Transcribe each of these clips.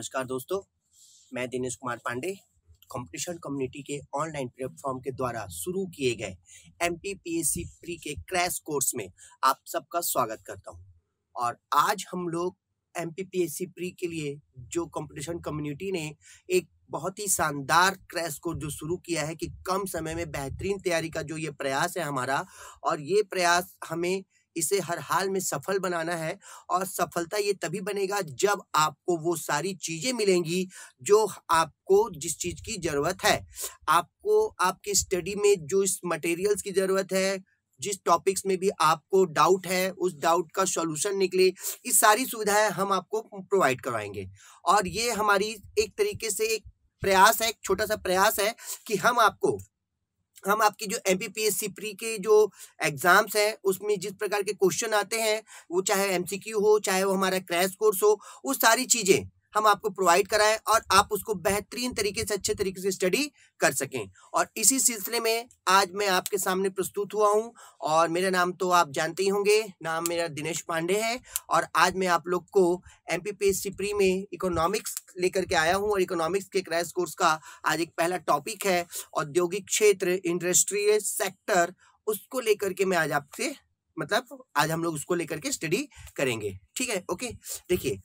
नमस्कार दोस्तों मैं दिनेश कुमार पांडे कंपटीशन कम्युनिटी के ऑनलाइन प्लेटफॉर्म के द्वारा शुरू किए गए एम प्री के क्रैश कोर्स में आप सबका स्वागत करता हूं और आज हम लोग एम प्री के लिए जो कंपटीशन कम्युनिटी ने एक बहुत ही शानदार क्रैश कोर्स जो शुरू किया है कि कम समय में बेहतरीन तैयारी का जो ये प्रयास है हमारा और ये प्रयास हमें इसे हर हाल में सफल बनाना है और सफलता ये तभी बनेगा जब आपको वो सारी चीज़ें मिलेंगी जो आपको जिस चीज़ की ज़रूरत है आपको आपके स्टडी में जो इस मटेरियल्स की ज़रूरत है जिस टॉपिक्स में भी आपको डाउट है उस डाउट का सॉल्यूशन निकले इस सारी सुविधाएं हम आपको प्रोवाइड करवाएंगे और ये हमारी एक तरीके से एक प्रयास है एक छोटा सा प्रयास है कि हम आपको हम आपकी जो M B P S C pre के जो एग्ज़ाम्स हैं उसमें जिस प्रकार के क्वेश्चन आते हैं वो चाहे एम सी क्यू हो चाहे वो हमारा क्रैश कोर्स हो वो सारी चीज़ें हम आपको प्रोवाइड कराएं और आप उसको बेहतरीन तरीके से अच्छे तरीके से स्टडी कर सकें और इसी सिलसिले में आज मैं आपके सामने प्रस्तुत हुआ हूं और मेरा नाम तो आप जानते ही होंगे नाम मेरा दिनेश पांडे है और आज मैं आप लोग को एम पी प्री में इकोनॉमिक्स लेकर के आया हूँ और इकोनॉमिक्स के क्रैश कोर्स का आज एक पहला टॉपिक है औद्योगिक क्षेत्र इंडस्ट्रियल सेक्टर उसको लेकर के मैं आज आपसे मतलब आज हम लोग उसको लेकर के स्टडी करेंगे ठीक है ओके देखिए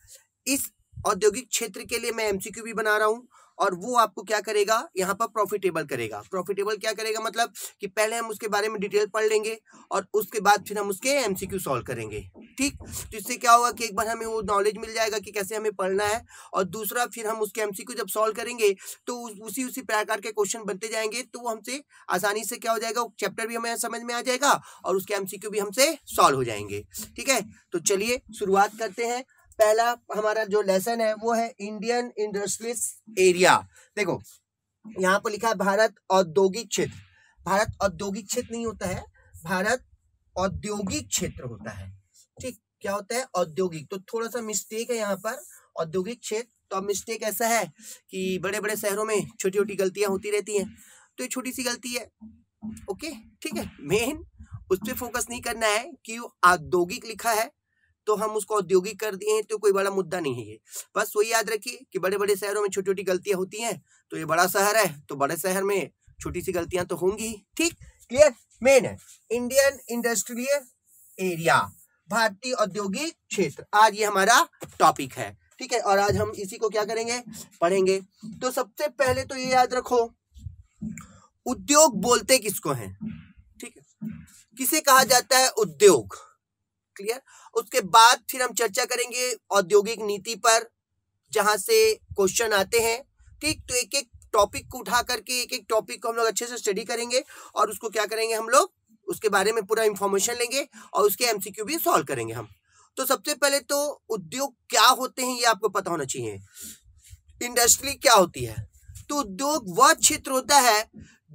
इस औद्योगिक क्षेत्र के लिए मैं एमसीक्यू भी बना रहा हूँ और वो आपको क्या करेगा यहाँ पर प्रॉफिटेबल करेगा प्रॉफिटेबल क्या करेगा मतलब कि पहले हम उसके बारे में डिटेल पढ़ लेंगे और उसके बाद फिर हम उसके एमसीक्यू सॉल्व करेंगे ठीक तो इससे क्या होगा कि एक बार हमें वो नॉलेज मिल जाएगा कि कैसे हमें पढ़ना है और दूसरा फिर हम उसके एमसीक्यू जब सॉल्व करेंगे तो उसी उसी प्रकार के क्वेश्चन बनते जाएंगे तो वो हमसे आसानी से क्या हो जाएगा चैप्टर भी हमें समझ में आ जाएगा और उसके एमसीक्यू भी हमसे सॉल्व हो जाएंगे ठीक है तो चलिए शुरुआत करते हैं पहला हमारा जो लेसन है वो है इंडियन इंडस्ट्रीज एरिया देखो यहाँ पर लिखा है भारत औद्योगिक क्षेत्र भारत औद्योगिक क्षेत्र नहीं होता है भारत औद्योगिक क्षेत्र होता है ठीक क्या होता है औद्योगिक तो थोड़ा सा मिस्टेक है यहाँ पर औद्योगिक क्षेत्र तो अब मिस्टेक ऐसा है कि बड़े बड़े शहरों में छोटी छोटी गलतियां होती रहती हैं तो ये छोटी सी गलती है ओके ठीक है मेन उस पर फोकस नहीं करना है कि वो औद्योगिक लिखा है तो हम उसको औद्योगिक कर दिए हैं तो कोई बड़ा मुद्दा नहीं है ये बस वही याद रखिए कि बड़े बड़े शहरों में छोटी छोटी गलतियां होती हैं तो ये बड़ा शहर है तो बड़े शहर में छोटी सी गलतियां तो होंगी ठीक क्लियर मेन है इंडियन इंडस्ट्रियल एरिया भारतीय औद्योगिक क्षेत्र आज ये हमारा टॉपिक है ठीक है और आज हम इसी को क्या करेंगे पढ़ेंगे तो सबसे पहले तो ये याद रखो उद्योग बोलते किसको हैं ठीक है किसे कहा जाता है उद्योग क्लियर उसके बाद फिर हम चर्चा करेंगे औद्योगिक नीति पर जहां से क्वेश्चन आते हैं ठीक तो एक एक टॉपिक को उठा करके एक एक टॉपिक को हम लोग अच्छे से स्टडी करेंगे और उसको क्या करेंगे हम लोग उसके बारे में पूरा इंफॉर्मेशन लेंगे और उसके एमसीक्यू भी सॉल्व करेंगे हम तो सबसे पहले तो उद्योग क्या होते हैं ये आपको पता होना चाहिए इंडस्ट्री क्या होती है तो उद्योग वह क्षेत्र होता है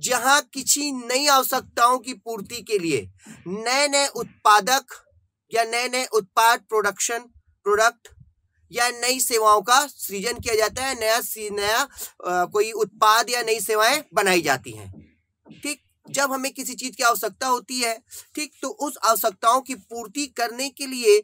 जहां किसी नई आवश्यकताओं की पूर्ति के लिए नए नए उत्पादक या नए नए उत्पाद प्रोडक्शन प्रोडक्ट या नई सेवाओं का सृजन किया जाता है नया नया कोई उत्पाद या नई सेवाएं बनाई जाती हैं ठीक जब हमें किसी चीज़ की आवश्यकता होती है ठीक तो उस आवश्यकताओं की पूर्ति करने के लिए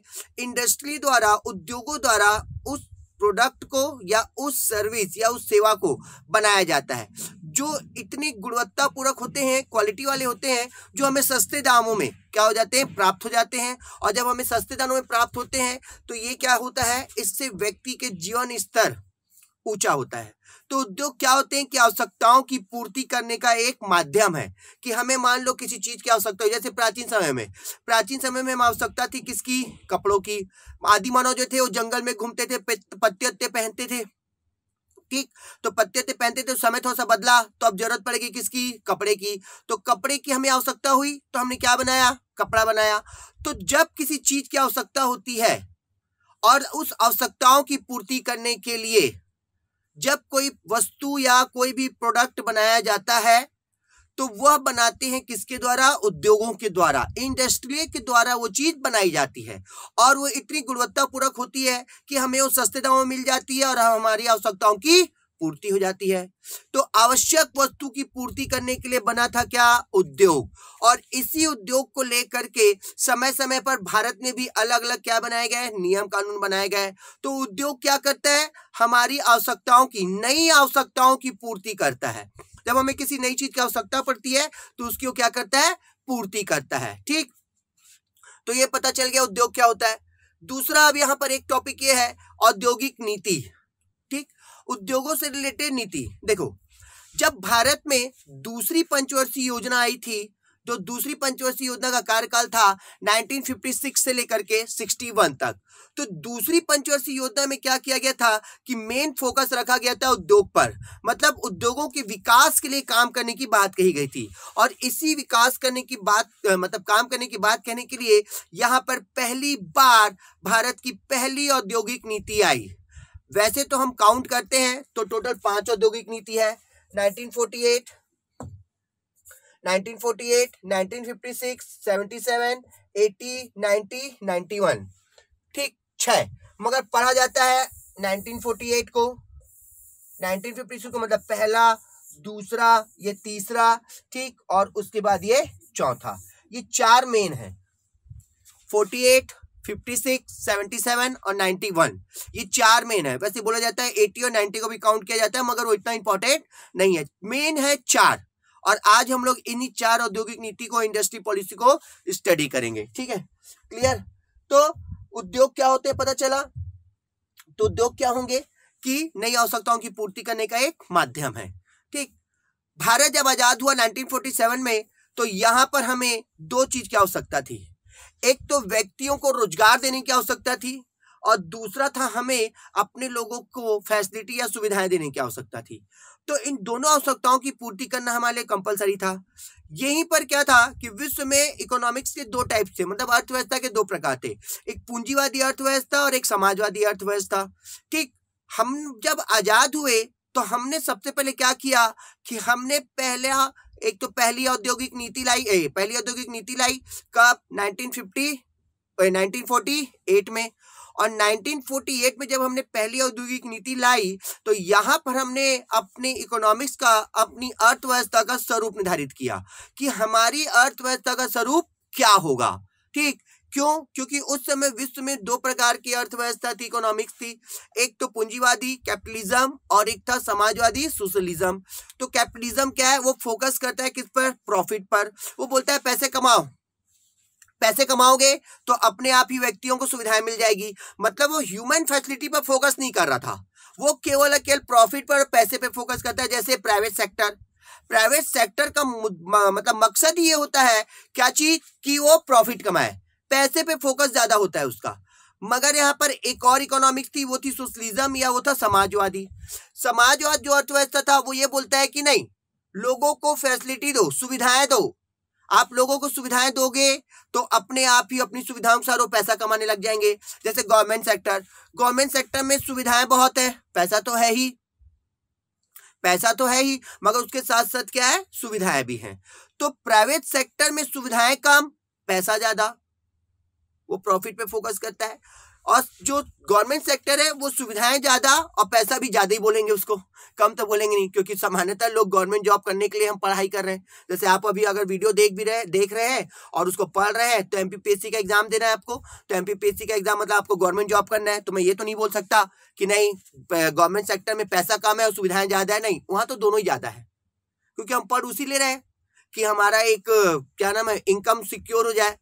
इंडस्ट्री द्वारा उद्योगों द्वारा उस प्रोडक्ट को या उस सर्विस या उस सेवा को बनाया जाता है जो इतनी गुणवत्ता पूर्वक होते हैं क्वालिटी वाले होते हैं जो हमें सस्ते दामों में क्या हो जाते हैं प्राप्त हो जाते हैं और जब हमें सस्ते दामों में प्राप्त होते हैं तो ये क्या होता है इससे व्यक्ति के जीवन स्तर ऊंचा होता है तो उद्योग क्या होते हैं कि आवश्यकताओं की पूर्ति करने का एक माध्यम है कि हमें मान लो किसी चीज़ की आवश्यकता हो जैसे प्राचीन समय में प्राचीन समय में हम आवश्यकता थी किसकी कपड़ों की आदि मानव जो थे वो जंगल में घूमते थे पत्ते पत्ते पहनते थे ठीक तो थे पहनते थे तो समय थोड़ा सा बदला तो अब जरूरत पड़ेगी किसकी कपड़े की तो कपड़े की हमें आवश्यकता हुई तो हमने क्या बनाया कपड़ा बनाया तो जब किसी चीज की आवश्यकता होती है और उस आवश्यकताओं की पूर्ति करने के लिए जब कोई वस्तु या कोई भी प्रोडक्ट बनाया जाता है तो वह बनाते हैं किसके द्वारा उद्योगों के द्वारा इंडस्ट्री के द्वारा वो चीज़ बनाई जाती है और वो इतनी गुणवत्तापूर्वक होती है कि हमें वो सस्ते दामों में मिल जाती है और हम हमारी आवश्यकताओं की पूर्ति हो जाती है तो आवश्यक वस्तु की पूर्ति करने के लिए बना था क्या उद्योग और इसी उद्योग को लेकर के समय समय पर भारत में भी अलग अलग क्या बनाए गए नियम कानून बनाए गए तो उद्योग क्या करता है हमारी आवश्यकताओं की नई आवश्यकताओं की पूर्ति करता है जब हमें किसी नई चीज की आवश्यकता पड़ती है तो उसकी वो क्या करता है पूर्ति करता है ठीक तो ये पता चल गया उद्योग क्या होता है दूसरा अब यहां पर एक टॉपिक ये है औद्योगिक नीति ठीक उद्योगों से रिलेटेड नीति देखो जब भारत में दूसरी पंचवर्षीय योजना आई थी जो दूसरी पंचवर्षीय योजना का कार्यकाल था 1956 से लेकर के 61 तक तो दूसरी पंचवर्षीय योजना में क्या किया गया था कि मेन फोकस रखा गया था उद्योग पर मतलब उद्योगों के विकास के लिए काम करने की बात कही गई थी और इसी विकास करने की बात मतलब काम करने की बात कहने के लिए यहाँ पर पहली बार भारत की पहली औद्योगिक नीति आई वैसे तो हम काउंट करते हैं तो टोटल पांच औद्योगिक नीति है 1948 ठीक छः मगर पढ़ा जाता है 1948 को 1956 को मतलब पहला दूसरा ये तीसरा ठीक और उसके बाद ये चौथा ये चार मेन है 48, 56, 77 और 91 ये चार मेन है वैसे बोला जाता है 80 और 90 को भी काउंट किया जाता है मगर वो इतना इंपॉर्टेंट नहीं है मेन है चार और आज हम लोग इन्हीं चार औद्योगिक नीति को इंडस्ट्री पॉलिसी को स्टडी करेंगे ठीक है क्लियर तो उद्योग क्या होते हैं पता चला तो उद्योग क्या होंगे कि नई आवश्यकताओं की पूर्ति करने का एक माध्यम है ठीक भारत जब आजाद हुआ 1947 में तो यहां पर हमें दो चीज की आवश्यकता थी एक तो व्यक्तियों को रोजगार देने की आवश्यकता थी और दूसरा था हमें अपने लोगों को फैसिलिटी या सुविधाएं देने की आवश्यकता थी तो इन दोनों आवश्यकताओं की पूर्ति करना हमारे लिए कंपलसरी था यहीं पर क्या था कि विश्व में इकोनॉमिक्स के दो टाइप थे मतलब अर्थव्यवस्था के दो प्रकार थे एक पूंजीवादी अर्थव्यवस्था और एक समाजवादी अर्थव्यवस्था ठीक हम जब आज़ाद हुए तो हमने सबसे पहले क्या किया कि हमने पहला एक तो पहली औद्योगिक नीति लाई ए, पहली औद्योगिक नीति लाई कब 1950 नाइनटीन में और 1948 में जब हमने पहली औद्योगिक नीति लाई तो यहाँ पर हमने अपने इकोनॉमिक्स का अपनी अर्थव्यवस्था का स्वरूप निर्धारित किया कि हमारी अर्थव्यवस्था का स्वरूप क्या होगा ठीक क्यों क्योंकि उस समय विश्व में दो प्रकार की अर्थव्यवस्था थी इकोनॉमिक्स थी एक तो पूंजीवादी कैपिटलिज्म और एक था समाजवादी सोशलिज्म तो कैपिटलिज्म क्या है वो फोकस करता है किस पर प्रॉफिट पर वो बोलता है पैसे कमाओ पैसे कमाओगे तो अपने आप ही व्यक्तियों को सुविधाएं मिल जाएगी मतलब वो ह्यूमन फैसिलिटी पर फोकस नहीं कर रहा था वो केवल अकेल प्रॉफिट पर पैसे पर फोकस करता है जैसे प्राइवेट सेक्टर प्राइवेट सेक्टर का मतलब मकसद ही ये होता है क्या चीज कि वो प्रॉफिट कमाए पैसे पे फोकस ज्यादा होता है उसका मगर यहाँ पर एक और इकोनॉमिक्स थी वो थी सोशलिज्म या वो था समाजवादी समाजवाद जो अर्थव्यवस्था था वो ये बोलता है कि नहीं लोगों को फैसिलिटी दो सुविधाएं दो आप लोगों को सुविधाएं दोगे तो अपने आप ही अपनी सुविधाओं के साथ पैसा कमाने लग जाएंगे जैसे गवर्नमेंट सेक्टर गवर्नमेंट सेक्टर में सुविधाएं बहुत है पैसा तो है ही पैसा तो है ही मगर उसके साथ साथ क्या है सुविधाएं भी हैं तो प्राइवेट सेक्टर में सुविधाएं कम पैसा ज्यादा वो प्रॉफिट पे फोकस करता है और जो गवर्नमेंट सेक्टर है वो सुविधाएं ज़्यादा और पैसा भी ज़्यादा ही बोलेंगे उसको कम तो बोलेंगे नहीं क्योंकि सामान्यतः लोग गवर्नमेंट जॉब करने के लिए हम पढ़ाई कर रहे हैं जैसे आप अभी अगर वीडियो देख भी रहे देख रहे हैं और उसको पढ़ रहे हैं तो एम का एग्ज़ाम देना है आपको तो एम का एग्ज़ाम मतलब आपको गवर्नमेंट जॉब करना है तो मैं ये तो नहीं बोल सकता कि नहीं गवर्नमेंट सेक्टर में पैसा कम है और सुविधाएं ज़्यादा है नहीं वहाँ तो दोनों ही ज़्यादा है क्योंकि हम पढ़ उसी ले रहे हैं कि हमारा एक क्या नाम है इनकम सिक्योर हो जाए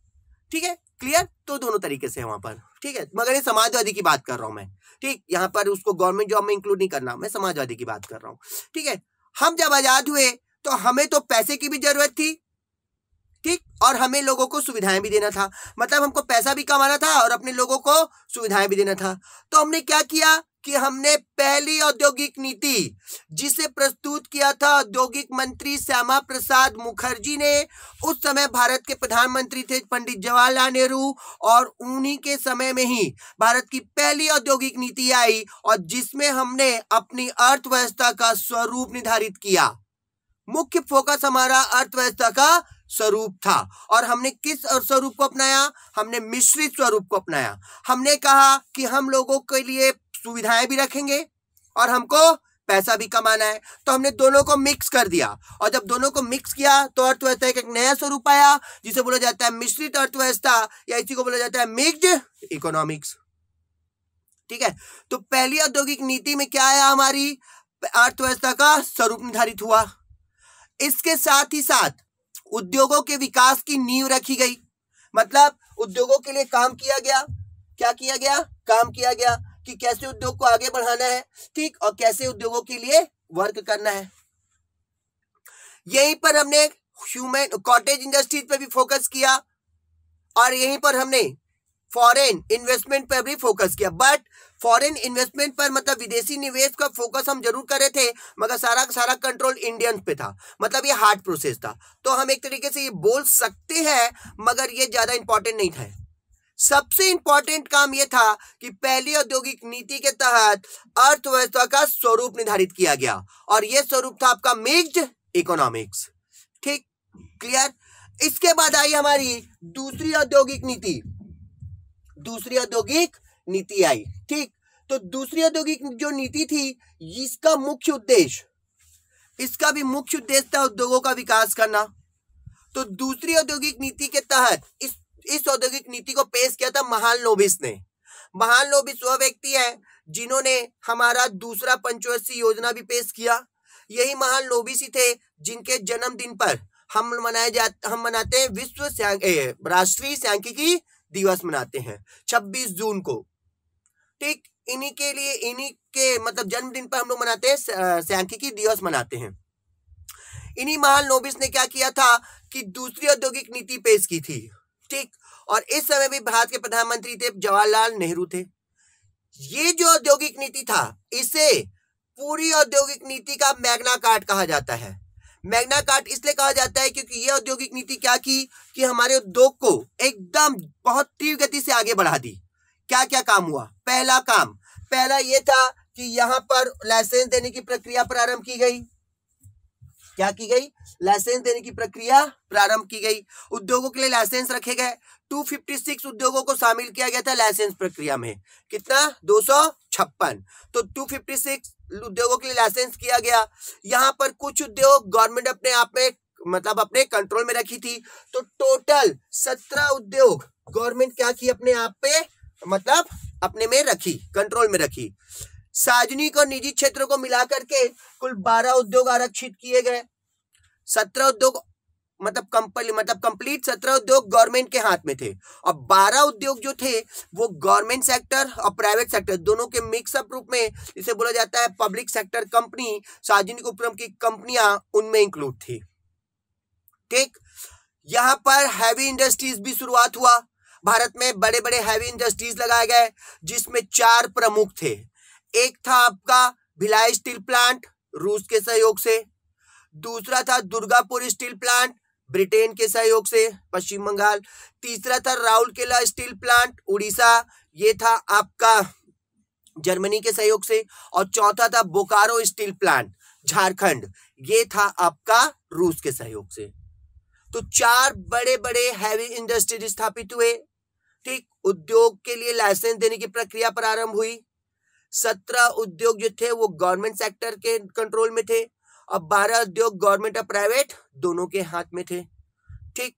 ठीक है क्लियर तो दोनों तरीके से है वहाँ पर ठीक है मगर ये समाजवादी की बात कर रहा हूं मैं ठीक यहाँ पर उसको गवर्नमेंट जॉब में इंक्लूड नहीं करना मैं समाजवादी की बात कर रहा हूँ ठीक है हम जब आजाद हुए तो हमें तो पैसे की भी जरूरत थी ठीक और हमें लोगों को सुविधाएं भी देना था मतलब हमको पैसा भी कमाना था और अपने लोगों को सुविधाएं भी देना था तो हमने क्या किया कि हमने पहली औद्योगिक नीति जिसे प्रस्तुत किया था औद्योगिक मंत्री श्यामा प्रसाद मुखर्जी ने उस समय भारत के प्रधानमंत्री थे पंडित जवाहरलाल नेहरू और उन्हीं के समय में ही भारत की पहली औद्योगिक नीति आई और जिसमें हमने अपनी अर्थव्यवस्था का स्वरूप निर्धारित किया मुख्य फोकस हमारा अर्थव्यवस्था का स्वरूप था और हमने किस स्वरूप को अपनाया हमने मिश्रित स्वरूप को अपनाया हमने कहा कि हम लोगों के लिए सुविधाएं भी रखेंगे और हमको पैसा भी कमाना है तो हमने दोनों को मिक्स कर दिया और जब दोनों को मिक्स किया तो अर्थव्यवस्था एक नया स्वरूप आया जिसे बोला जाता है मिश्रित अर्थव्यवस्था या इसी को बोला जाता है मिक्स इकोनॉमिक्स ठीक है तो पहली औद्योगिक नीति में क्या आया हमारी अर्थव्यवस्था का स्वरूप निर्धारित हुआ इसके साथ ही साथ उद्योगों के विकास की नींव रखी गई मतलब उद्योगों के लिए काम किया गया क्या किया गया काम किया गया कि कैसे उद्योग को आगे बढ़ाना है ठीक और कैसे उद्योगों के लिए वर्क करना है यहीं पर हमने ह्यूमन कॉटेज इंडस्ट्रीज पर भी फोकस किया और यहीं पर हमने फॉरेन इन्वेस्टमेंट पर भी फोकस किया बट फॉरेन इन्वेस्टमेंट पर मतलब विदेशी निवेश का फोकस हम जरूर कर रहे थे मगर सारा सारा कंट्रोल इंडियन पे था मतलब ये हार्ड प्रोसेस था तो हम एक तरीके से ये बोल सकते हैं मगर ये ज़्यादा इंपॉर्टेंट नहीं था सबसे इंपॉर्टेंट काम यह था कि पहली औद्योगिक नीति के तहत अर्थव्यवस्था का स्वरूप निर्धारित किया गया और यह स्वरूप था आपका मिक्स्ड इकोनॉमिक्स ठीक क्लियर इसके बाद आई हमारी दूसरी औद्योगिक नीति दूसरी औद्योगिक नीति आई ठीक तो दूसरी औद्योगिक जो नीति थी इसका मुख्य उद्देश्य इसका भी मुख्य उद्देश्य था उद्योगों का विकास करना तो दूसरी औद्योगिक नीति के तहत इस इस औद्योगिक नीति को पेश किया था महान लोबिस ने महान लोबिस वह व्यक्ति है जिन्होंने हमारा दूसरा पंचवर्षीय योजना भी पेश किया यही महान लोबिस ही थे जिनके जन्मदिन पर हम मनाए जाते हम मनाते हैं विश्व राष्ट्रीय सांख्यिकी दिवस मनाते हैं 26 जून को ठीक इन्हीं के लिए इन्हीं के मतलब जन्मदिन पर हम लोग मनाते हैं सांख्यिकी दिवस मनाते हैं इन्हीं महान लोबिस ने क्या किया था कि दूसरी औद्योगिक नीति पेश की थी ठीक और इस समय भी भारत के प्रधानमंत्री थे जवाहरलाल नेहरू थे ये जो औद्योगिक नीति था इसे पूरी औद्योगिक नीति का मैग्ना कार्ड कहा जाता है मैग्ना कार्ड इसलिए कहा जाता है क्योंकि ये औद्योगिक नीति क्या की कि हमारे उद्योग को एकदम बहुत तीव्र गति से आगे बढ़ा दी क्या क्या काम हुआ पहला काम पहला ये था कि यहां पर लाइसेंस देने की प्रक्रिया प्रारंभ की गई क्या की गई लाइसेंस देने की प्रक्रिया प्रारंभ की गई उद्योगों के लिए लाइसेंस रखे गए 256 उद्योगों को शामिल किया गया था लाइसेंस प्रक्रिया में कितना दो तो 256 उद्योगों के लिए लाइसेंस किया गया यहाँ पर कुछ उद्योग गवर्नमेंट अपने आप में मतलब अपने कंट्रोल में रखी थी तो टोटल सत्रह उद्योग गवर्नमेंट क्या की अपने आप पे मतलब अपने में रखी कंट्रोल में रखी सार्वजनिक और निजी क्षेत्रों को मिलाकर के कुल बारह उद्योग आरक्षित किए गए सत्रह उद्योग मतलब कंपनी मतलब कंप्लीट सत्रह उद्योग गवर्नमेंट के हाथ में थे और बारह उद्योग जो थे वो गवर्नमेंट सेक्टर और प्राइवेट सेक्टर दोनों के मिक्सअप रूप में इसे बोला जाता है पब्लिक सेक्टर कंपनी सार्वजनिक उपक्रम की कंपनियां उनमें इंक्लूड थी ठीक यहां पर हैवी इंडस्ट्रीज भी शुरुआत हुआ भारत में बड़े बड़े हैवी इंडस्ट्रीज लगाए गए जिसमें चार प्रमुख थे एक था आपका भिलाई स्टील प्लांट रूस के सहयोग से दूसरा था दुर्गापुर स्टील प्लांट ब्रिटेन के सहयोग से पश्चिम बंगाल तीसरा था केला स्टील प्लांट उड़ीसा ये था आपका जर्मनी के सहयोग से और चौथा था बोकारो स्टील प्लांट झारखंड ये था आपका रूस के सहयोग से तो चार बड़े बड़े हैवी इंडस्ट्रीज स्थापित हुए ठीक उद्योग के लिए लाइसेंस देने की प्रक्रिया प्रारंभ हुई सत्रह उद्योग जो थे वो गवर्नमेंट सेक्टर के कंट्रोल में थे अब बारह उद्योग गवर्नमेंट और प्राइवेट दोनों के हाथ में थे ठीक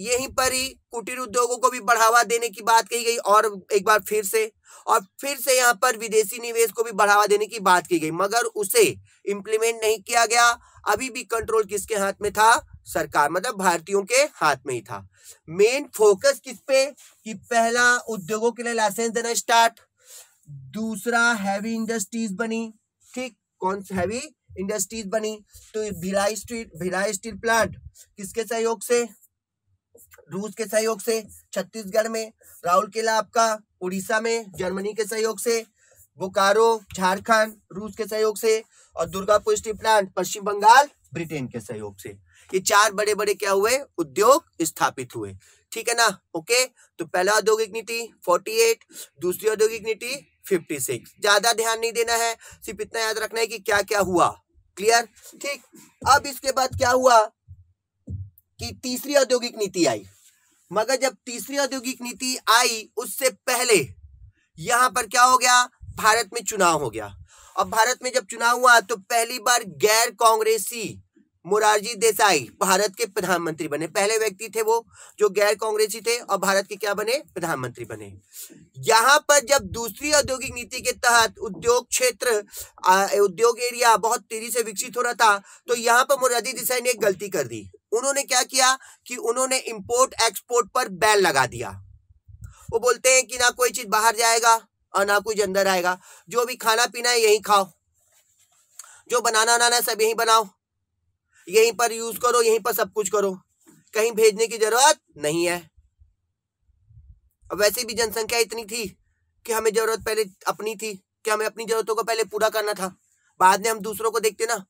यहीं पर ही कुटीर उद्योगों को भी बढ़ावा देने की बात कही गई और एक बार फिर से और फिर से यहाँ पर विदेशी निवेश को भी बढ़ावा देने की बात की गई मगर उसे इम्प्लीमेंट नहीं किया गया अभी भी कंट्रोल किसके हाथ में था सरकार मतलब भारतीयों के हाथ में ही था मेन फोकस किस पे कि पहला उद्योगों के लिए लाइसेंस देना स्टार्ट दूसरा हैवी इंडस्ट्रीज बनी ठीक कौन सा हैवी इंडस्ट्रीज बनी तो Bhilai steel Bhilai steel plant किसके सहयोग से रूस के सहयोग से छत्तीसगढ़ में राहुल किला आपका उड़ीसा में जर्मनी के सहयोग से बोकारो झारखंड रूस के सहयोग से और Durgapur steel plant Paschim Bangal Britain के सहयोग से ये चार बड़े बड़े क्या हुए उद्योग स्थापित हुए ठीक है ना ओके तो पहला औद्योगिक नीति 48 दूसरी औद्योगिक नीति 56 ज्यादा ध्यान नहीं देना है सिर्फ इतना याद रखना है कि क्या क्या हुआ क्लियर ठीक अब इसके बाद क्या हुआ कि तीसरी औद्योगिक नीति आई मगर जब तीसरी औद्योगिक नीति आई उससे पहले यहां पर क्या हो गया भारत में चुनाव हो गया और भारत में जब चुनाव हुआ तो पहली बार गैर कांग्रेसी मुरारजी देसाई भारत के प्रधानमंत्री बने पहले व्यक्ति थे वो जो गैर कांग्रेसी थे और भारत के क्या बने प्रधानमंत्री बने यहाँ पर जब दूसरी औद्योगिक नीति के तहत उद्योग क्षेत्र उद्योग एरिया बहुत तेजी से विकसित हो रहा था तो यहाँ पर मुरारजी देसाई ने एक गलती कर दी उन्होंने क्या किया कि उन्होंने इम्पोर्ट एक्सपोर्ट पर बैन लगा दिया वो बोलते हैं कि ना कोई चीज बाहर जाएगा और ना कुछ अंदर आएगा जो भी खाना पीना है यही खाओ जो बनाना वनाना सब यही बनाओ यहीं पर यूज करो यहीं पर सब कुछ करो कहीं भेजने की जरूरत नहीं है अब वैसे भी जनसंख्या इतनी थी कि हमें जरूरत पहले अपनी थी कि हमें अपनी जरूरतों को पहले पूरा करना था बाद में हम दूसरों को देखते ना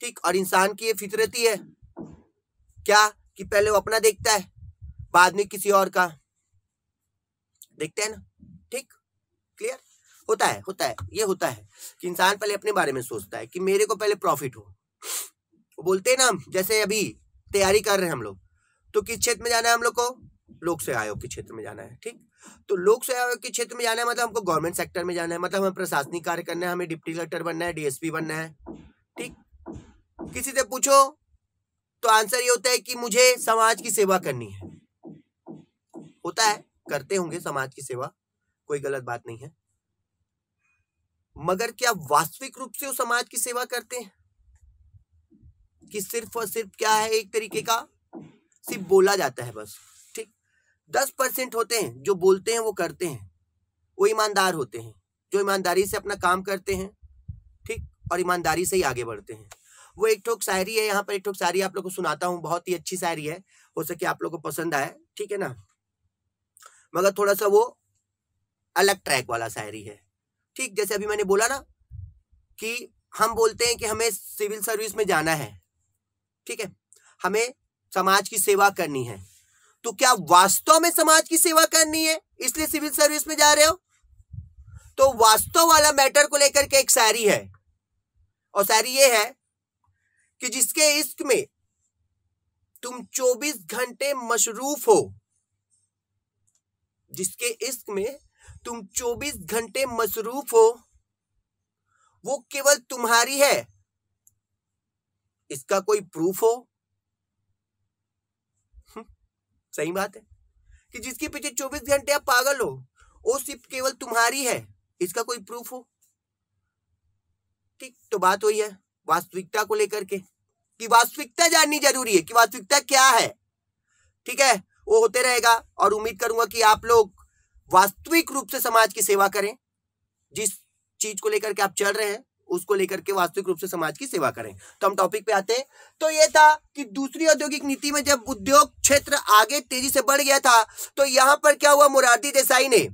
ठीक और इंसान की ये फितरती है क्या कि पहले वो अपना देखता है बाद में किसी और का देखते हैं ना ठीक क्लियर होता है होता है ये होता है कि इंसान पहले अपने बारे में सोचता है कि मेरे को पहले प्रॉफिट हो बोलते हैं ना हम जैसे अभी तैयारी कर रहे हैं हम लोग तो किस क्षेत्र में जाना है हम लोग को लोक सेवा आयोग के क्षेत्र में जाना है ठीक तो लोक सेवा आयोग के क्षेत्र में जाना है मतलब हमको गवर्नमेंट सेक्टर में जाना है मतलब हमें प्रशासनिक कार्य करना है हमें डिप्टी कलेक्टर बनना है डीएसपी बनना है ठीक किसी से पूछो तो आंसर ये होता है कि मुझे समाज की सेवा करनी है होता है करते होंगे समाज की सेवा कोई गलत बात नहीं है मगर क्या वास्तविक रूप से वो समाज की सेवा करते हैं कि सिर्फ और सिर्फ क्या है एक तरीके का सिर्फ बोला जाता है बस ठीक दस परसेंट होते हैं जो बोलते हैं वो करते हैं वो ईमानदार होते हैं जो ईमानदारी से अपना काम करते हैं ठीक और ईमानदारी से ही आगे बढ़ते हैं वो एक ठोक शायरी है यहाँ पर एक ठोक शायरी आप लोग को सुनाता हूँ बहुत ही अच्छी शायरी है हो सके आप लोग को पसंद आए ठीक है ना मगर थोड़ा सा वो अलग ट्रैक वाला शायरी है ठीक जैसे अभी मैंने बोला ना कि हम बोलते हैं कि हमें सिविल सर्विस में जाना है ठीक है हमें समाज की सेवा करनी है तो क्या वास्तव में समाज की सेवा करनी है इसलिए सिविल सर्विस में जा रहे हो तो वास्तव वाला मैटर को लेकर के एक सैरी है और सैरी ये है कि जिसके इश्क में तुम 24 घंटे मशरूफ हो जिसके इश्क में तुम 24 घंटे मसरूफ हो वो केवल तुम्हारी है इसका कोई प्रूफ हो हम्म, सही बात है कि जिसके पीछे 24 घंटे आप पागल हो वो सिर्फ केवल तुम्हारी है इसका कोई प्रूफ हो ठीक तो बात वही है वास्तविकता को लेकर के कि वास्तविकता जाननी जरूरी है कि वास्तविकता क्या है ठीक है वो होते रहेगा और उम्मीद करूंगा कि आप लोग वास्तविक रूप से समाज की सेवा करें जिस चीज को लेकर के आप चल रहे हैं उसको लेकर के वास्तविक रूप से समाज की सेवा करें तो हम टॉपिक पे आते हैं तो ये था कि दूसरी औद्योगिक नीति में जब उद्योग क्षेत्र आगे तेजी से बढ़ गया था तो यहां पर क्या हुआ मुरारदी देसाई ने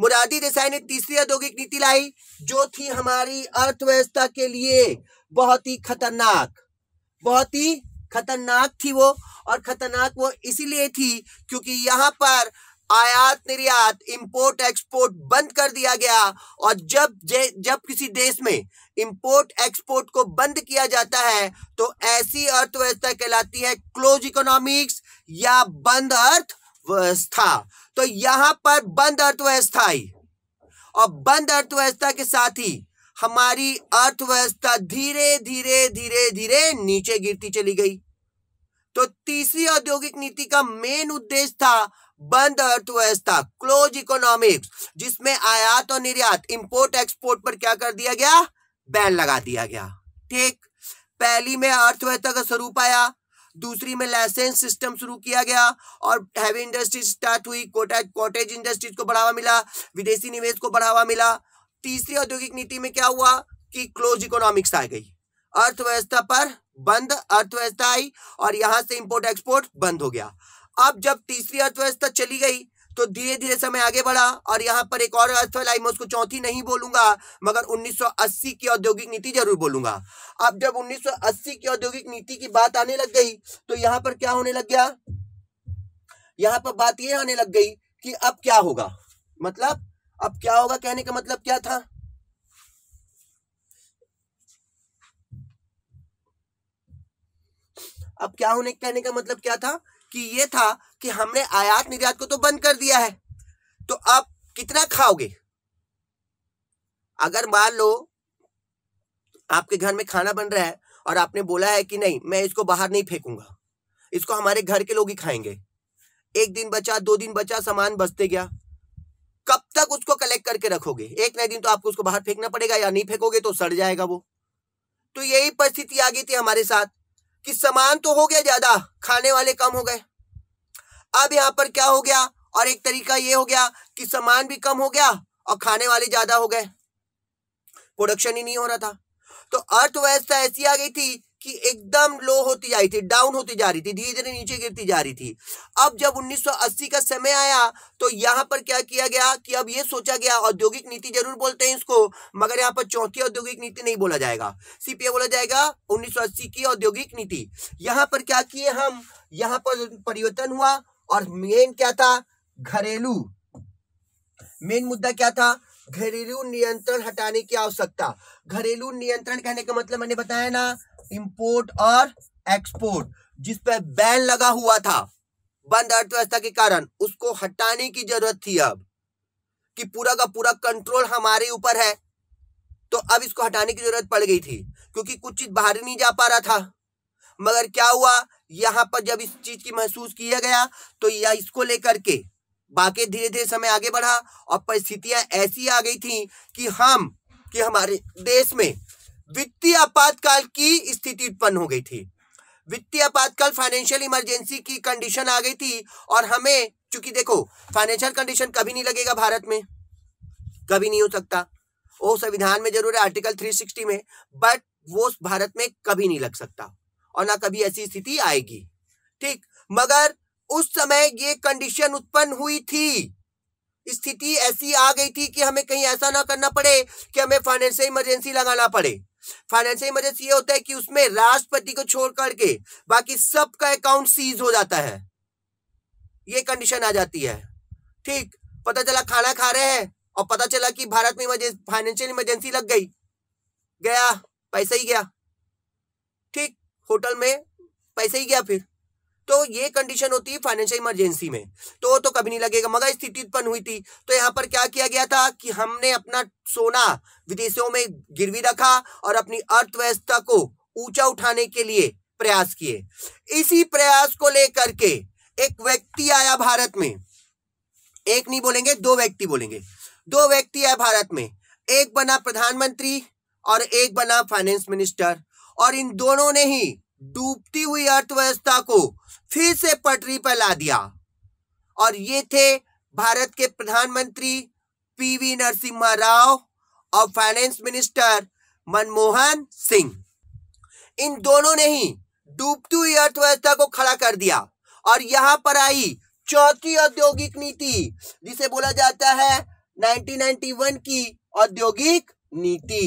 मुरारदी देसाई ने तीसरी औद्योगिक नीति लाई जो थी हमारी अर्थव्यवस्था के लिए बहुत ही खतरनाक बहुत ही खतरनाक थी वो और खतरनाक वो इसीलिए थी क्योंकि यहां पर आयात निर्यात इंपोर्ट एक्सपोर्ट बंद कर दिया गया और जब जब किसी देश में इंपोर्ट एक्सपोर्ट को बंद किया जाता है तो ऐसी अर्थव्यवस्था कहलाती है क्लोज इकोनॉमिक्स या बंद अर्थव्यवस्था तो यहां पर बंद अर्थव्यवस्था आई और बंद अर्थव्यवस्था के साथ ही हमारी अर्थव्यवस्था धीरे धीरे धीरे धीरे नीचे गिरती चली गई तो तीसरी औद्योगिक नीति का मेन उद्देश्य था बंद अर्थव्यवस्था क्लोज इकोनॉमिक्स जिसमें आयात और निर्यात इंपोर्ट एक्सपोर्ट पर क्या कर दिया गया बैन लगा दिया गया ठीक पहली में अर्थव्यवस्था का स्वरूप आया दूसरी में लाइसेंस सिस्टम शुरू किया गया और हैवी इंडस्ट्रीज स्टार्ट हुई कोटेज कॉटेज इंडस्ट्रीज को बढ़ावा मिला विदेशी निवेश को बढ़ावा मिला तीसरी औद्योगिक नीति में क्या हुआ कि क्लोज इकोनॉमिक्स आ गई अर्थव्यवस्था पर बंद अर्थव्यवस्था आई और यहां से इंपोर्ट एक्सपोर्ट बंद हो गया अब जब तीसरी अर्थव्यवस्था चली गई तो धीरे धीरे समय आगे बढ़ा और यहाँ पर एक और अर्थव्यवस्था मैं उसको चौथी नहीं बोलूंगा मगर 1980 की औद्योगिक नीति जरूर बोलूंगा अब जब 1980 की औद्योगिक नीति की बात आने लग गई तो यहाँ पर क्या होने लग गया यहाँ पर बात ये आने लग गई कि अब क्या होगा मतलब अब क्या होगा कहने का मतलब क्या था अब क्या होने कहने का मतलब क्या था कि ये था कि हमने आयात निर्यात को तो बंद कर दिया है तो आप कितना खाओगे अगर मान लो आपके घर में खाना बन रहा है और आपने बोला है कि नहीं मैं इसको बाहर नहीं फेंकूंगा इसको हमारे घर के लोग ही खाएंगे एक दिन बचा दो दिन बचा सामान बचते गया कब तक उसको कलेक्ट करके रखोगे एक नए दिन तो आपको उसको बाहर फेंकना पड़ेगा या नहीं फेंकोगे तो सड़ जाएगा वो तो यही परिस्थिति आ गई थी हमारे साथ कि सामान तो हो गया ज्यादा खाने वाले कम हो गए अब यहाँ पर क्या हो गया और एक तरीका ये हो गया कि सामान भी कम हो गया और खाने वाले ज्यादा हो गए प्रोडक्शन ही नहीं हो रहा था तो अर्थव्यवस्था ऐसी आ गई थी कि एकदम लो होती जा रही थी डाउन होती जा रही थी धीरे धीरे नीचे गिरती जा रही थी अब जब 1980 का समय आया तो यहाँ पर क्या किया गया कि अब ये सोचा गया औद्योगिक नीति जरूर बोलते हैं इसको मगर यहाँ पर चौथी औद्योगिक नीति नहीं बोला जाएगा सीपीए बोला जाएगा उन्नीस की औद्योगिक नीति यहाँ पर क्या किए हम यहाँ पर परिवर्तन हुआ और मेन क्या था घरेलू मेन मुद्दा क्या था घरेलू नियंत्रण हटाने की आवश्यकता घरेलू नियंत्रण कहने का मतलब मैंने बताया ना इंपोर्ट और एक्सपोर्ट जिस पर बैन लगा हुआ था बंद अर्थव्यवस्था के कारण उसको हटाने की जरूरत थी अब कि पूरा का पूरा कंट्रोल हमारे ऊपर है तो अब इसको हटाने की जरूरत पड़ गई थी क्योंकि कुछ चीज बाहर नहीं जा पा रहा था मगर क्या हुआ यहाँ पर जब इस चीज की महसूस किया गया तो या इसको लेकर के बाकी धीरे धीरे समय आगे बढ़ा और परिस्थितियां ऐसी आ गई थी कि हम कि हमारे देश में वित्तीय आपातकाल की स्थिति उत्पन्न हो गई थी वित्तीय आपातकाल फाइनेंशियल इमरजेंसी की कंडीशन आ गई थी और हमें चूंकि देखो फाइनेंशियल कंडीशन कभी नहीं लगेगा भारत में कभी नहीं हो सकता वो संविधान में जरूर है आर्टिकल 360 में बट वो भारत में कभी नहीं लग सकता और ना कभी ऐसी स्थिति आएगी ठीक मगर उस समय ये कंडीशन उत्पन्न हुई थी स्थिति ऐसी आ गई थी कि हमें कहीं ऐसा ना करना पड़े कि हमें फाइनेंशियल इमरजेंसी लगाना पड़े फाइनेंशियल इमरजेंसी ये होता है कि उसमें राष्ट्रपति को छोड़ करके बाकी सबका अकाउंट सीज हो जाता है ये कंडीशन आ जाती है ठीक पता चला खाना खा रहे हैं और पता चला कि भारत में फाइनेंशियल इमरजेंसी लग गई गया पैसा ही गया ठीक होटल में पैसा ही गया फिर तो ये कंडीशन होती है फाइनेंशियल इमरजेंसी में तो तो कभी नहीं लगेगा मगर स्थिति उत्पन्न हुई थी तो यहाँ पर क्या किया गया था कि हमने अपना सोना विदेशों में गिरवी रखा और अपनी अर्थव्यवस्था को ऊंचा उठाने के लिए प्रयास किए इसी प्रयास को लेकर के एक व्यक्ति आया भारत में एक नहीं बोलेंगे दो व्यक्ति बोलेंगे दो व्यक्ति आए भारत में एक बना प्रधानमंत्री और एक बना फाइनेंस मिनिस्टर और इन दोनों ने ही डूबती हुई अर्थव्यवस्था को फिर से पटरी पर ला दिया और ये थे भारत के प्रधानमंत्री पीवी नरसिम्हा राव और फाइनेंस मिनिस्टर मनमोहन सिंह इन दोनों ने ही डूबती हुई अर्थव्यवस्था को खड़ा कर दिया और यहां पर आई चौथी औद्योगिक नीति जिसे बोला जाता है 1991 की औद्योगिक नीति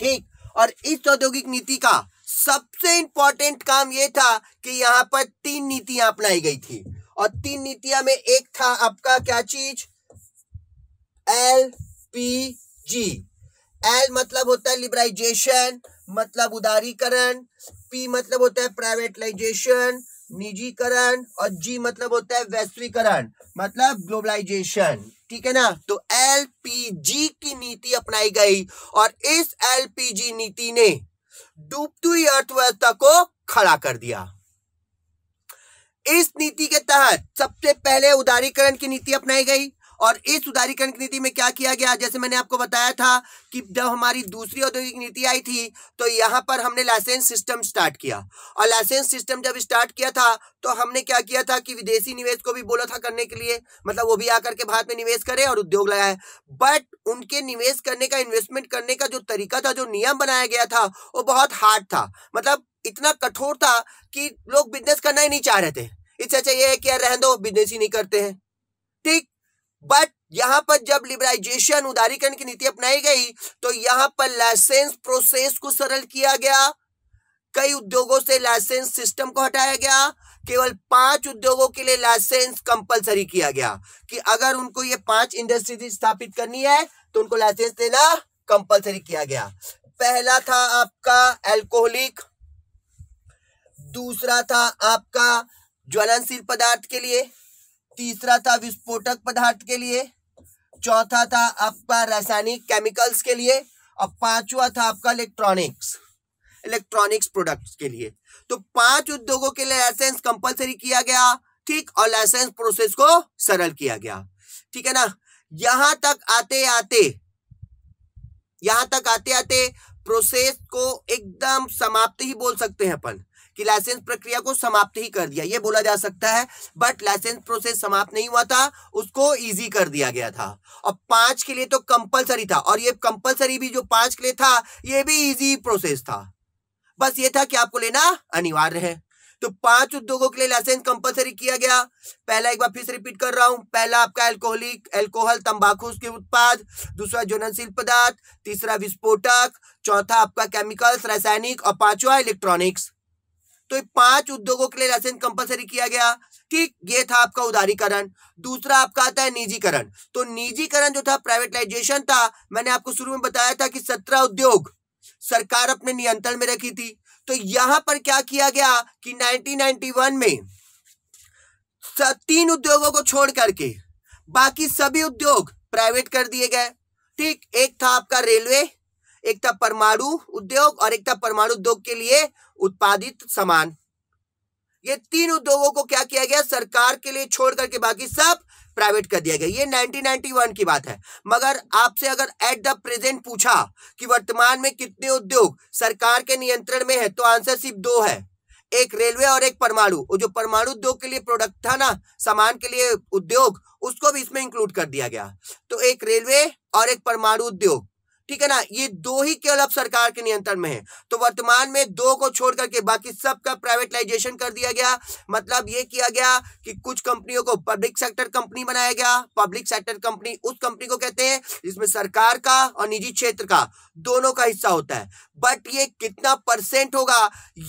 ठीक और इस औद्योगिक नीति का सबसे इंपॉर्टेंट काम यह था कि यहां पर तीन नीतियां अपनाई गई थी और तीन नीतियां में एक था आपका क्या चीज एल पी जी एल मतलब होता है लिबराइजेशन मतलब उदारीकरण पी मतलब होता है प्राइवेटलाइजेशन निजीकरण और जी मतलब होता है वैश्वीकरण मतलब ग्लोबलाइजेशन ठीक है ना तो एलपीजी की नीति अपनाई गई और इस एलपीजी नीति ने डूबती हुई अर्थव्यवस्था को खड़ा कर दिया इस नीति के तहत सबसे पहले उदारीकरण की नीति अपनाई गई और इस उदारीकरण की नीति में क्या किया गया जैसे मैंने आपको बताया था कि जब हमारी दूसरी औद्योगिक नीति आई थी तो यहाँ पर हमने लाइसेंस सिस्टम स्टार्ट किया और लाइसेंस सिस्टम जब स्टार्ट किया था तो हमने क्या किया था कि विदेशी निवेश को भी बोला था करने के लिए मतलब वो भी आकर के भारत में निवेश करे और उद्योग लगाए बट उनके निवेश करने का इन्वेस्टमेंट करने का जो तरीका था जो नियम बनाया गया था वो बहुत हार्ड था मतलब इतना कठोर था कि लोग बिजनेस करना ही नहीं चाह रहे थे इससे अच्छा ये है कि यार रहने दो बिजनेस ही नहीं करते हैं ठीक बट यहां पर जब लिबराइजेशन उदारीकरण की नीति अपनाई गई तो यहां पर लाइसेंस प्रोसेस को सरल किया गया कई उद्योगों से लाइसेंस सिस्टम को हटाया गया केवल पांच उद्योगों के लिए लाइसेंस कंपलसरी किया गया कि अगर उनको ये पांच इंडस्ट्री स्थापित करनी है तो उनको लाइसेंस देना कंपलसरी किया गया पहला था आपका एल्कोहलिक दूसरा था आपका ज्वलनशील पदार्थ के लिए तीसरा था विस्फोटक पदार्थ के लिए चौथा था आपका रासायनिक केमिकल्स के लिए और पांचवा था आपका इलेक्ट्रॉनिक्स इलेक्ट्रॉनिक्स प्रोडक्ट्स के लिए तो पांच उद्योगों के लिए लाइसेंस कंपलसरी किया गया ठीक और लाइसेंस प्रोसेस को सरल किया गया ठीक है ना यहां तक आते आते यहां तक आते आते प्रोसेस को एकदम समाप्त ही बोल सकते हैं अपन कि लाइसेंस प्रक्रिया को समाप्त ही कर दिया ये बोला जा सकता है बट लाइसेंस प्रोसेस समाप्त नहीं हुआ था उसको ईजी कर दिया गया था और पांच के लिए तो कंपलसरी था और ये कंपलसरी भी जो पांच के लिए था ये भी ईजी प्रोसेस था बस ये था कि आपको लेना अनिवार्य है तो पांच उद्योगों के लिए लाइसेंस कंपलसरी किया गया पहला एक बार फिर से रिपीट कर रहा हूं पहला आपका एल्कोहलिक एल्कोहल तंबाकू के उत्पाद दूसरा ज्वलनशील पदार्थ तीसरा विस्फोटक चौथा आपका केमिकल्स रासायनिक और पांचवा इलेक्ट्रॉनिक्स तो पांच उद्योगों के लिए लाइसेंस कंपलसरी किया गया ठीक ये था आपका उदारीकरण दूसरा आपका आता है निजीकरण तो निजीकरण जो था प्राइवेटाइजेशन था मैंने आपको शुरू में बताया था कि सत्रह उद्योग सरकार अपने नियंत्रण में रखी थी तो यहां पर क्या किया गया कि 1991 में तीन उद्योगों को छोड़ करके बाकी सभी उद्योग प्राइवेट कर दिए गए ठीक एक था आपका रेलवे एक था परमाणु उद्योग और एक था परमाणु उद्योग के लिए उत्पादित सामान ये तीन उद्योगों को क्या किया गया सरकार के लिए छोड़ करके बाकी सब प्राइवेट कर दिया गया ये 1991 की बात है मगर आपसे अगर एट द प्रेजेंट पूछा कि वर्तमान में कितने उद्योग सरकार के नियंत्रण में है तो आंसर सिर्फ दो है एक रेलवे और एक परमाणु जो परमाणु उद्योग के लिए प्रोडक्ट था ना सामान के लिए उद्योग उसको भी इसमें इंक्लूड कर दिया गया तो एक रेलवे और एक परमाणु उद्योग ठीक है ना ये दो ही केवल अब सरकार के नियंत्रण में है तो वर्तमान में दो को छोड़ करके बाकी सबका प्राइवेटाइजेशन कर दिया गया मतलब ये किया गया कि कुछ कंपनियों को पब्लिक सेक्टर कंपनी बनाया गया पब्लिक सेक्टर कंपनी उस कंपनी को कहते हैं जिसमें सरकार का और निजी क्षेत्र का दोनों का हिस्सा होता है बट ये कितना परसेंट होगा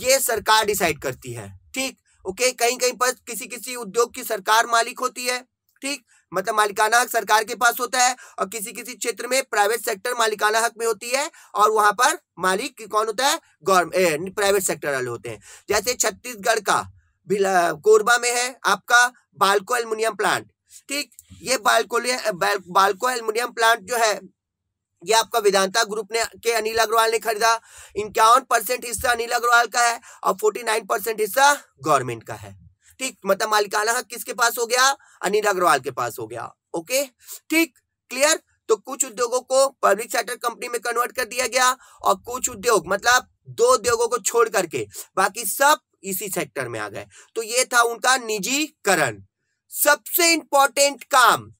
ये सरकार डिसाइड करती है ठीक ओके कहीं कहीं पर किसी किसी उद्योग की सरकार मालिक होती है ठीक मतलब मालिकाना हक सरकार के पास होता है और किसी किसी क्षेत्र में प्राइवेट सेक्टर मालिकाना हक में होती है और वहां पर मालिक कौन होता है गवर्नमेंट प्राइवेट सेक्टर वाले होते हैं जैसे छत्तीसगढ़ का कोरबा में है आपका बाल्को एल्मोनियम प्लांट ठीक ये बाल्को बालको एल्मोनियम प्लांट जो है ये आपका वेदांता ग्रुप ने के अनिल अग्रवाल ने खरीदा इक्यावन परसेंट हिस्सा अनिल अग्रवाल का है और फोर्टी नाइन परसेंट हिस्सा गवर्नमेंट का है ठीक मतलब मालिकाना हक किसके पास हो गया अनिल अग्रवाल के पास हो गया ओके ठीक क्लियर तो कुछ उद्योगों को पब्लिक सेक्टर कंपनी में कन्वर्ट कर दिया गया और कुछ उद्योग मतलब दो उद्योगों को छोड़ करके बाकी सब इसी सेक्टर में आ गए तो ये था उनका निजीकरण सबसे इंपॉर्टेंट काम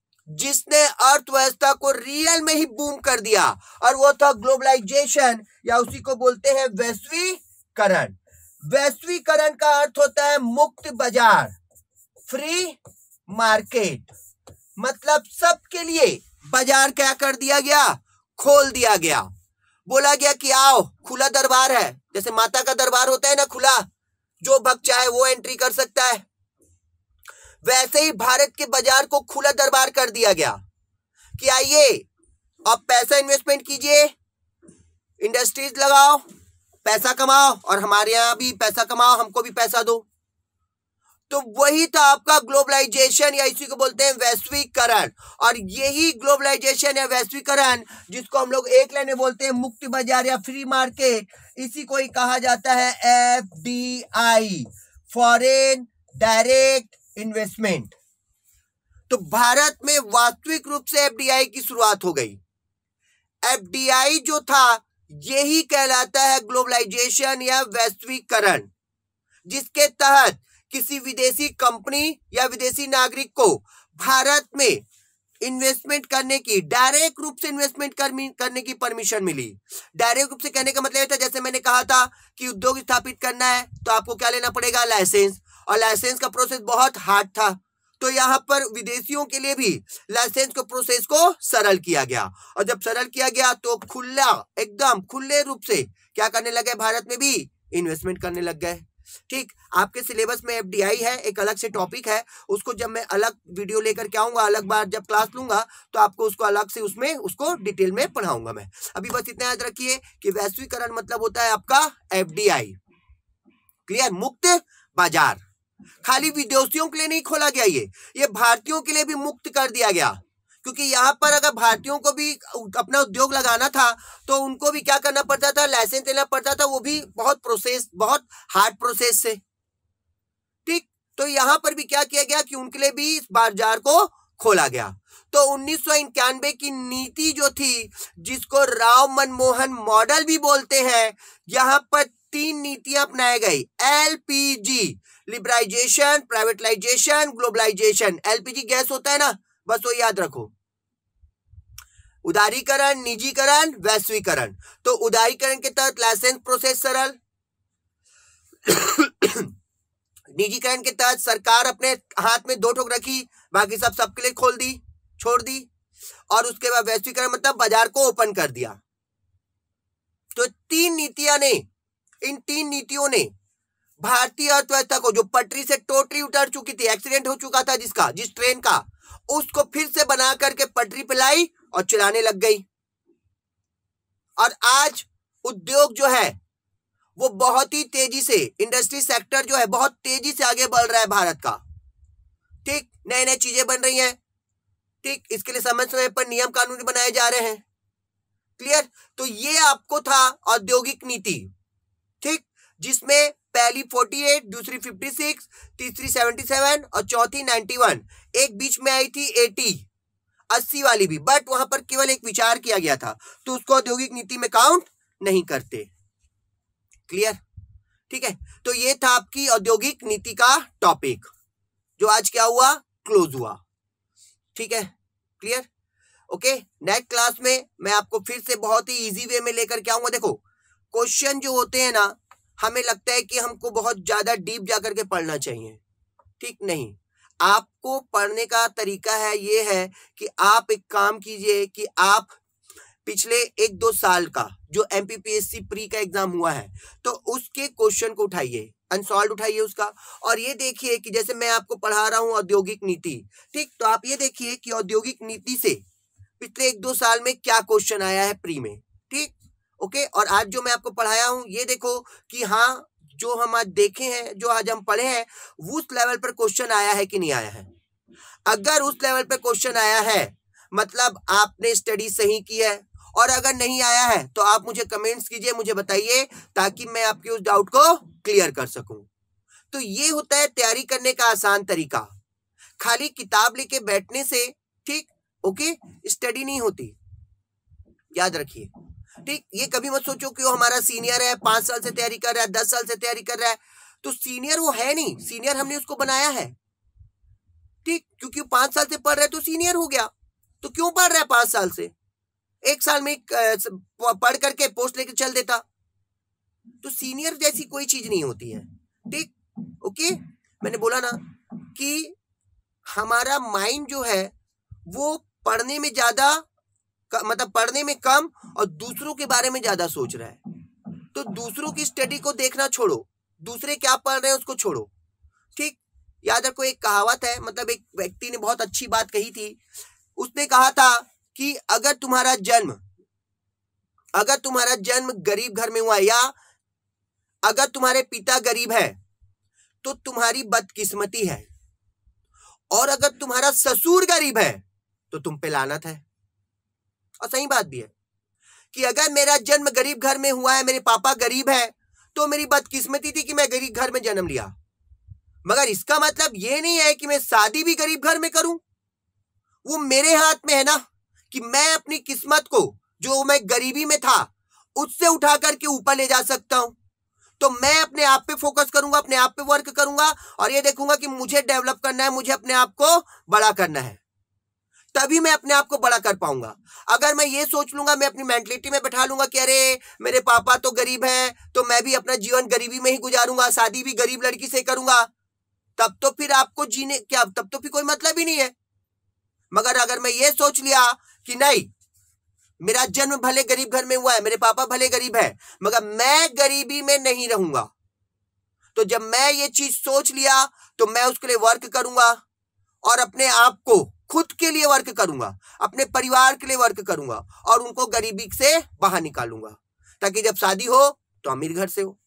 जिसने अर्थव्यवस्था को रियल में ही बूम कर दिया और वो था ग्लोबलाइजेशन या उसी को बोलते हैं वैश्वीकरण वैश्वीकरण का अर्थ होता है मुक्त बाजार फ्री मार्केट मतलब सबके लिए बाजार क्या कर दिया गया खोल दिया गया बोला गया कि आओ खुला दरबार है जैसे माता का दरबार होता है ना खुला जो भक्त चाहे वो एंट्री कर सकता है वैसे ही भारत के बाजार को खुला दरबार कर दिया गया कि आइए आप पैसा इन्वेस्टमेंट कीजिए इंडस्ट्रीज लगाओ पैसा कमाओ और हमारे यहाँ भी पैसा कमाओ हमको भी पैसा दो तो वही था आपका ग्लोबलाइजेशन या इसी को बोलते हैं वैश्वीकरण और यही ग्लोबलाइजेशन या वैश्वीकरण जिसको हम लोग एक लाइन में बोलते हैं मुक्ति बाजार या फ्री मार्केट इसी को ही कहा जाता है F D I foreign direct investment तो भारत में वास्तविक रूप से आई की शुरुआत हो गई आई जो था यही कहलाता है ग्लोबलाइजेशन या वैश्वीकरण जिसके तहत किसी विदेशी कंपनी या विदेशी नागरिक को भारत में इन्वेस्टमेंट करने की डायरेक्ट रूप से इन्वेस्टमेंट करने की परमिशन मिली डायरेक्ट रूप से कहने का मतलब था जैसे मैंने कहा था कि उद्योग स्थापित करना है तो आपको क्या लेना पड़ेगा लाइसेंस और लाइसेंस का प्रोसेस बहुत हार्ड था तो यहाँ पर विदेशियों के लिए भी लाइसेंस को प्रोसेस को सरल किया गया और जब सरल किया गया तो खुला एकदम खुले रूप से क्या करने लगे भारत में भी इन्वेस्टमेंट करने लग गए ठीक आपके सिलेबस में एफडीआई है एक अलग से टॉपिक है उसको जब मैं अलग वीडियो लेकर के आऊंगा अलग बार जब क्लास लूंगा तो आपको उसको अलग से उसमें उसको डिटेल में पढ़ाऊंगा मैं अभी बस इतना याद रखिए कि वैश्वीकरण मतलब होता है आपका एफडीआई क्लियर मुक्त बाजार खाली विदेशियों के लिए नहीं खोला गया ये ये भारतीयों के लिए भी मुक्त कर दिया गया क्योंकि यहाँ पर अगर भारतीयों को भी अपना उद्योग लगाना था तो उनको भी क्या करना पड़ता था लाइसेंस लेना पड़ता था वो भी बहुत प्रोसेस बहुत हार्ड प्रोसेस से ठीक तो यहाँ पर भी क्या किया गया कि उनके लिए भी इस बाजार को खोला गया तो उन्नीस की नीति जो थी जिसको राव मनमोहन मॉडल भी बोलते हैं यहाँ पर तीन नीतियां अपनाई गई LPG liberalisation privatisation globalisation LPG gas होता है ना बस वो याद रखो उदारीकरण निजीकरण वैश्वीकरण तो उदारीकरण के तहत लाइसेंस प्रोसेस सरल निजीकरण के तहत सरकार अपने हाथ में दो ठोक रखी बाकी सब सबके लिए खोल दी छोड़ दी और उसके बाद वैश्वीकरण मतलब बाजार को ओपन कर दिया तो तीन नीतियां ने इन तीन नीतियों ने भारतीय अर्थव्यवस्था को जो पटरी से टोटरी उतर चुकी थी एक्सीडेंट हो चुका था जिसका जिस ट्रेन का उसको फिर से बना करके पटरी पे लाई और चलाने लग गई और आज उद्योग जो है वो बहुत ही तेजी से इंडस्ट्री सेक्टर जो है बहुत तेजी से आगे बढ़ रहा है भारत का ठीक नई नई चीजें बन रही हैं ठीक इसके लिए समय समय पर नियम कानून बनाए जा रहे हैं क्लियर तो ये आपको था औद्योगिक नीति ठीक जिसमें पहली 48 दूसरी 56 तीसरी 77 और चौथी 91 एक बीच में आई थी 80 अस्सी वाली भी बट वहां पर केवल एक विचार किया गया था तो उसको औद्योगिक नीति में काउंट नहीं करते क्लियर ठीक है तो ये था आपकी औद्योगिक नीति का टॉपिक जो आज क्या हुआ क्लोज हुआ ठीक है क्लियर ओके नेक्स्ट क्लास में मैं आपको फिर से बहुत ही इजी वे में लेकर के आऊंगा देखो क्वेश्चन जो होते हैं ना हमें लगता है कि हमको बहुत ज़्यादा डीप जा करके पढ़ना चाहिए ठीक नहीं आपको पढ़ने का तरीका है ये है कि आप एक काम कीजिए कि आप पिछले एक दो साल का जो एम प्री का एग्जाम हुआ है तो उसके क्वेश्चन को उठाइए अनसॉल्व उठाइए उसका और ये देखिए कि जैसे मैं आपको पढ़ा रहा हूं औद्योगिक नीति ठीक तो आप ये देखिए कि औद्योगिक नीति से पिछले एक दो साल में क्या क्वेश्चन आया है प्री में ठीक ओके और आज जो मैं आपको पढ़ाया हूँ ये देखो कि हाँ जो हम आज देखे हैं जो आज हम पढ़े हैं उस लेवल पर क्वेश्चन आया है कि नहीं आया है अगर उस लेवल पर क्वेश्चन आया है मतलब आपने स्टडी सही की है और अगर नहीं आया है तो आप मुझे कमेंट्स कीजिए मुझे बताइए ताकि मैं आपके उस डाउट को क्लियर कर सकूं तो ये होता है तैयारी करने का आसान तरीका खाली किताब लेके बैठने से ठीक ओके स्टडी नहीं होती याद रखिए ठीक ये कभी मत सोचो कि वो हमारा सीनियर है पांच साल से तैयारी कर रहा है दस साल से तैयारी कर रहा है तो सीनियर वो है नहीं सीनियर हमने उसको बनाया है ठीक क्योंकि पांच साल से पढ़ रहा है तो सीनियर हो गया तो क्यों पढ़ रहा है पांच साल से एक साल में पढ़ करके पोस्ट लेकर चल देता तो सीनियर जैसी कोई चीज नहीं होती है ठीक ओके मैंने बोला ना कि हमारा माइंड जो है वो पढ़ने में ज्यादा मतलब पढ़ने में कम और दूसरों के बारे में ज्यादा सोच रहा है तो दूसरों की स्टडी को देखना छोड़ो दूसरे क्या पढ़ रहे हैं उसको छोड़ो ठीक याद रखो एक कहावत है मतलब एक व्यक्ति ने बहुत अच्छी बात कही थी उसने कहा था कि अगर तुम्हारा जन्म अगर तुम्हारा जन्म गरीब घर में हुआ या अगर तुम्हारे पिता गरीब है तो तुम्हारी बदकिस्मती है और अगर तुम्हारा ससुर गरीब है तो तुम पे लानत है और सही बात भी है कि अगर मेरा जन्म गरीब घर में हुआ है मेरे पापा गरीब है तो मेरी बदकिस्मती थी कि मैं गरीब घर में जन्म लिया मगर इसका मतलब ये नहीं है कि मैं शादी भी गरीब घर में करूं वो मेरे हाथ में है ना कि मैं अपनी किस्मत को जो मैं गरीबी में था उससे उठा करके ऊपर ले जा सकता हूं तो मैं अपने आप पे फोकस करूंगा अपने आप पे वर्क करूंगा और ये देखूंगा कि मुझे डेवलप करना है मुझे अपने आप को बड़ा करना है तभी मैं अपने आप को बड़ा कर पाऊंगा अगर मैं ये सोच लूंगा मैं अपनी मेंटलिटी में बैठा लूंगा कि अरे मेरे पापा तो गरीब हैं तो मैं भी अपना जीवन गरीबी में ही गुजारूंगा शादी भी गरीब लड़की से करूंगा तब तो फिर आपको जीने क्या तब तो फिर कोई मतलब ही नहीं है मगर अगर मैं ये सोच लिया कि नहीं मेरा जन्म भले गरीब घर में हुआ है मेरे पापा भले गरीब है मगर मैं गरीबी में नहीं रहूंगा तो जब मैं ये चीज सोच लिया तो मैं उसके लिए वर्क करूंगा और अपने आप को खुद के लिए वर्क करूंगा अपने परिवार के लिए वर्क करूंगा और उनको गरीबी से बाहर निकालूंगा ताकि जब शादी हो तो अमीर घर से हो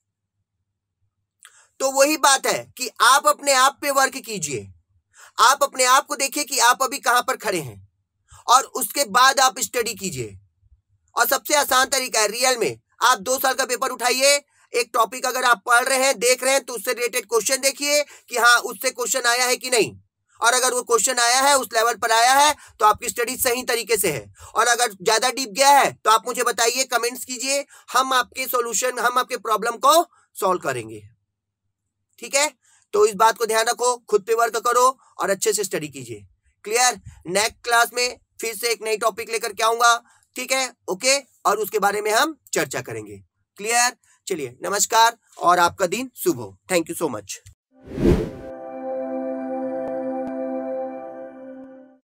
तो वही बात है कि आप अपने आप पे वर्क कीजिए आप अपने आप को देखिए कि आप अभी कहां पर खड़े हैं और उसके बाद आप स्टडी कीजिए और सबसे आसान तरीका है रियल में आप दो साल का पेपर उठाइए एक टॉपिक अगर आप पढ़ रहे हैं देख रहे हैं तो उससे रिलेटेड क्वेश्चन देखिए कि हाँ उससे क्वेश्चन आया है कि नहीं और अगर वो क्वेश्चन आया है उस लेवल पर आया है तो आपकी स्टडी सही तरीके से है और अगर ज्यादा डीप गया है तो आप मुझे बताइए कमेंट्स कीजिए हम आपके सॉल्यूशन हम आपके प्रॉब्लम को सॉल्व करेंगे ठीक है तो इस बात को ध्यान रखो खुद पे वर्क करो और अच्छे से स्टडी कीजिए क्लियर नेक्स्ट क्लास में फिर से एक नई टॉपिक लेकर के आऊंगा ठीक है ओके और उसके बारे में हम चर्चा करेंगे क्लियर चलिए नमस्कार और आपका दिन शुभ हो थैंक यू सो मच